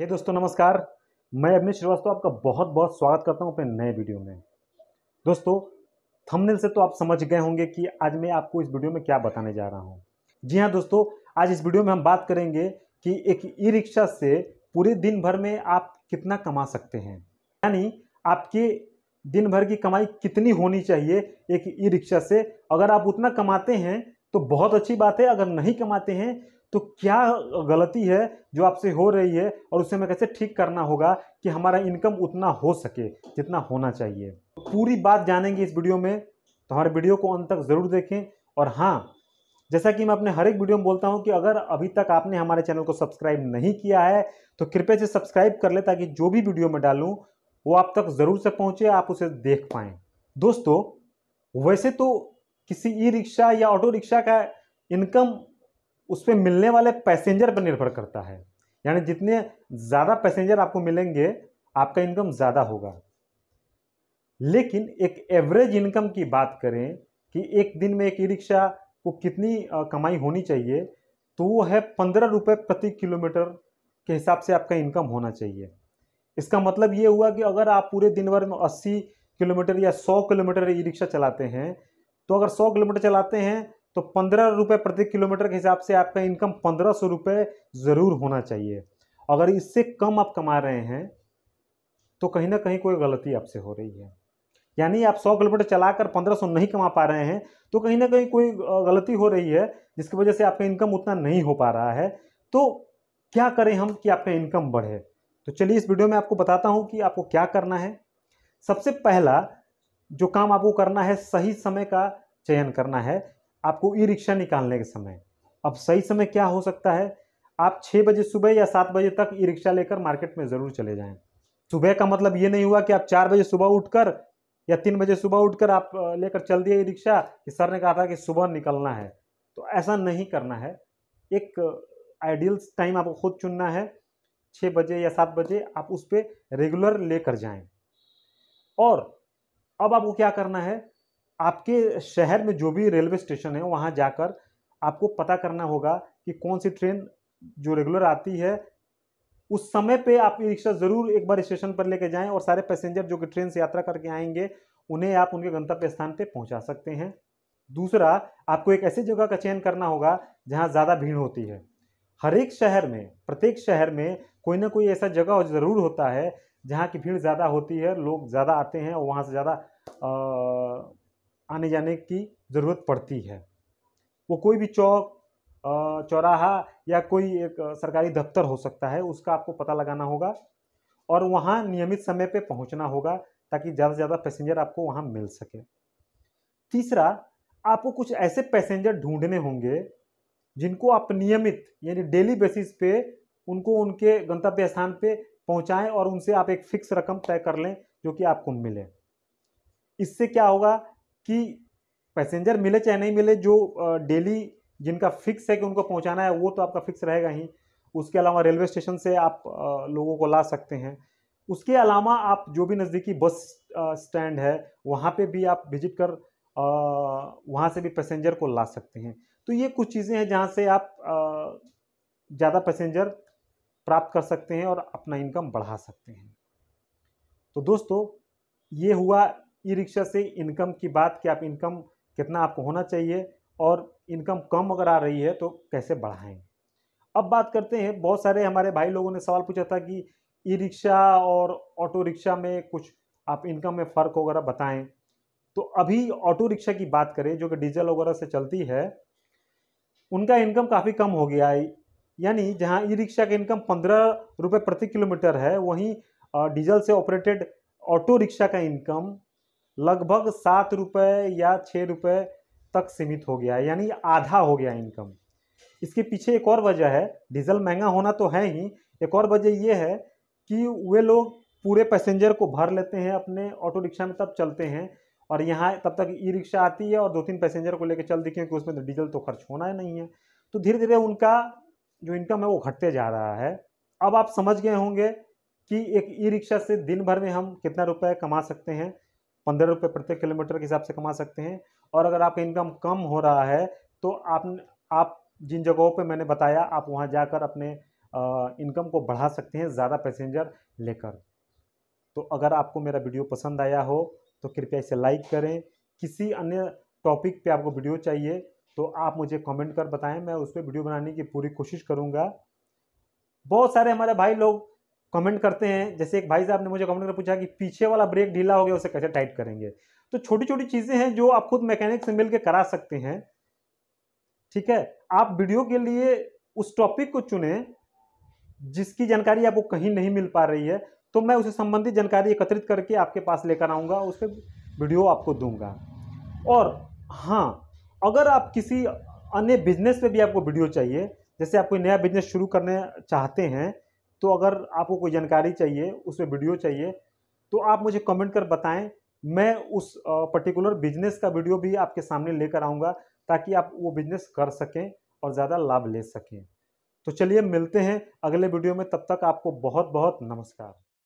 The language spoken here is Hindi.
हे hey दोस्तों नमस्कार मैं अभिनय श्रीवास्तव आपका बहुत बहुत स्वागत करता हूं अपने नए वीडियो में दोस्तों थंबनेल से तो आप समझ गए होंगे कि आज मैं आपको इस वीडियो में क्या बताने जा रहा हूं जी हां दोस्तों आज इस वीडियो में हम बात करेंगे कि एक ई रिक्शा से पूरे दिन भर में आप कितना कमा सकते हैं यानी आपकी दिन भर की कमाई कितनी होनी चाहिए एक ई रिक्शा से अगर आप उतना कमाते हैं तो बहुत अच्छी बात है अगर नहीं कमाते हैं तो क्या गलती है जो आपसे हो रही है और उसे हमें कैसे ठीक करना होगा कि हमारा इनकम उतना हो सके जितना होना चाहिए पूरी बात जानेंगे इस वीडियो में तो हमारे वीडियो को अंत तक ज़रूर देखें और हाँ जैसा कि मैं अपने हर एक वीडियो में बोलता हूँ कि अगर अभी तक आपने हमारे चैनल को सब्सक्राइब नहीं किया है तो कृपया से सब्सक्राइब कर ले ताकि जो भी वीडियो मैं डालूँ वो आप तक ज़रूर से पहुँचे आप उसे देख पाएँ दोस्तों वैसे तो किसी ई रिक्शा या ऑटो रिक्शा का इनकम उस पर मिलने वाले पैसेंजर पर निर्भर करता है यानी जितने ज़्यादा पैसेंजर आपको मिलेंगे आपका इनकम ज़्यादा होगा लेकिन एक एवरेज इनकम की बात करें कि एक दिन में एक ई रिक्शा को कितनी कमाई होनी चाहिए तो वो है पंद्रह रुपये प्रति किलोमीटर के हिसाब से आपका इनकम होना चाहिए इसका मतलब ये हुआ कि अगर आप पूरे दिन भर में अस्सी किलोमीटर या सौ किलोमीटर ई रिक्शा चलाते हैं तो अगर सौ किलोमीटर चलाते हैं तो पंद्रह रुपये प्रति किलोमीटर के हिसाब से आपका इनकम पंद्रह सौ रुपये ज़रूर होना चाहिए अगर इससे कम आप कमा रहे हैं तो कहीं ना कहीं कोई गलती आपसे हो रही है यानी आप सौ किलोमीटर चला कर पंद्रह सौ नहीं कमा पा रहे हैं तो कहीं ना कहीं कोई गलती हो रही है जिसकी वजह से आपका इनकम उतना नहीं हो पा रहा है तो क्या करें हम कि आपका इनकम बढ़े तो चलिए इस वीडियो में आपको बताता हूँ कि आपको क्या करना है सबसे पहला जो काम आपको करना है सही समय का चयन करना है आपको ई रिक्शा निकालने के समय अब सही समय क्या हो सकता है आप छः बजे सुबह या सात बजे तक ई रिक्शा लेकर मार्केट में ज़रूर चले जाएं सुबह का मतलब ये नहीं हुआ कि आप चार बजे सुबह उठकर या तीन बजे सुबह उठकर आप लेकर चल दिए ई रिक्शा कि सर ने कहा था कि सुबह निकलना है तो ऐसा नहीं करना है एक आइडियल टाइम आपको खुद चुनना है छः बजे या सात बजे आप उस पर रेगुलर लेकर जाएं और अब आपको क्या करना है आपके शहर में जो भी रेलवे स्टेशन है वहाँ जाकर आपको पता करना होगा कि कौन सी ट्रेन जो रेगुलर आती है उस समय पे आप ई रिक्शा ज़रूर एक बार स्टेशन पर लेके जाएं और सारे पैसेंजर जो कि ट्रेन से यात्रा करके आएंगे उन्हें आप उनके गंतव्य स्थान पे पहुंचा सकते हैं दूसरा आपको एक ऐसी जगह का चयन करना होगा जहाँ ज़्यादा भीड़ होती है हर एक शहर में प्रत्येक शहर में कोई ना कोई ऐसा जगह ज़रूर होता है जहाँ की भीड़ ज़्यादा होती है लोग ज़्यादा आते हैं और वहाँ से ज़्यादा आने जाने की ज़रूरत पड़ती है वो कोई भी चौक चौराहा या कोई एक सरकारी दफ्तर हो सकता है उसका आपको पता लगाना होगा और वहाँ नियमित समय पे पहुँचना होगा ताकि ज़्यादा से ज़्यादा पैसेंजर आपको वहाँ मिल सके तीसरा आपको कुछ ऐसे पैसेंजर ढूंढने होंगे जिनको आप नियमित यानी डेली बेसिस पे उनको उनके गंतव्य स्थान पे पहुँचाएँ और उनसे आप एक फिक्स रकम तय कर लें जो कि आपको मिले इससे क्या होगा कि पैसेंजर मिले चाहे नहीं मिले जो डेली जिनका फिक्स है कि उनको पहुंचाना है वो तो आपका फिक्स रहेगा ही उसके अलावा रेलवे स्टेशन से आप लोगों को ला सकते हैं उसके अलावा आप जो भी नज़दीकी बस स्टैंड है वहाँ पे भी आप विजिट कर वहाँ से भी पैसेंजर को ला सकते हैं तो ये कुछ चीज़ें हैं जहाँ से आप ज़्यादा पैसेंजर प्राप्त कर सकते हैं और अपना इनकम बढ़ा सकते हैं तो दोस्तों ये हुआ ई रिक्शा से इनकम की बात कि आप इनकम कितना आपको होना चाहिए और इनकम कम अगर आ रही है तो कैसे बढ़ाएं अब बात करते हैं बहुत सारे हमारे भाई लोगों ने सवाल पूछा था कि ई रिक्शा और ऑटो रिक्शा में कुछ आप इनकम में फ़र्क वगैरह बताएं तो अभी ऑटो रिक्शा की बात करें जो कि डीजल वगैरह से चलती है उनका इनकम काफ़ी कम हो गया है यानी जहाँ ई रिक्शा का इनकम पंद्रह रुपये प्रति किलोमीटर है वहीं डीजल से ऑपरेटेड ऑटो रिक्शा का इनकम लगभग सात रुपये या छः रुपये तक सीमित हो गया है यानी आधा हो गया इनकम इसके पीछे एक और वजह है डीजल महंगा होना तो है ही एक और वजह ये है कि वे लोग पूरे पैसेंजर को भर लेते हैं अपने ऑटो रिक्शा में तब चलते हैं और यहाँ तब तक ई रिक्शा आती है और दो तीन पैसेंजर को लेकर चलती क्योंकि उसमें तो डीजल तो खर्च होना ही नहीं है तो धीरे धीरे उनका जो इनकम है वो घटते जा रहा है अब आप समझ गए होंगे कि एक ई रिक्शा से दिन भर में हम कितना रुपये कमा सकते हैं पंद्रह रुपये प्रति किलोमीटर के हिसाब से कमा सकते हैं और अगर आपका इनकम कम हो रहा है तो आप आप जिन जगहों पे मैंने बताया आप वहाँ जाकर अपने इनकम को बढ़ा सकते हैं ज़्यादा पैसेंजर लेकर तो अगर आपको मेरा वीडियो पसंद आया हो तो कृपया इसे लाइक करें किसी अन्य टॉपिक पे आपको वीडियो चाहिए तो आप मुझे कमेंट कर बताएं मैं उस पर वीडियो बनाने की पूरी कोशिश करूँगा बहुत सारे हमारे भाई लोग कमेंट करते हैं जैसे एक भाई साहब ने मुझे कमेंट कर पूछा कि पीछे वाला ब्रेक ढीला हो गया उसे कैसे टाइट करेंगे तो छोटी छोटी चीज़ें हैं जो आप खुद मैकेनिक से मिल करा सकते हैं ठीक है आप वीडियो के लिए उस टॉपिक को चुने जिसकी जानकारी आपको कहीं नहीं मिल पा रही है तो मैं उसे संबंधित जानकारी एकत्रित करके आपके पास लेकर आऊँगा उस पर वीडियो आपको दूंगा और हाँ अगर आप किसी अन्य बिजनेस पे भी आपको वीडियो चाहिए जैसे आप कोई नया बिजनेस शुरू करने चाहते हैं तो अगर आपको कोई जानकारी चाहिए उसमें वीडियो चाहिए तो आप मुझे कमेंट कर बताएं मैं उस पर्टिकुलर बिजनेस का वीडियो भी आपके सामने लेकर आऊँगा ताकि आप वो बिजनेस कर सकें और ज़्यादा लाभ ले सकें तो चलिए मिलते हैं अगले वीडियो में तब तक आपको बहुत बहुत नमस्कार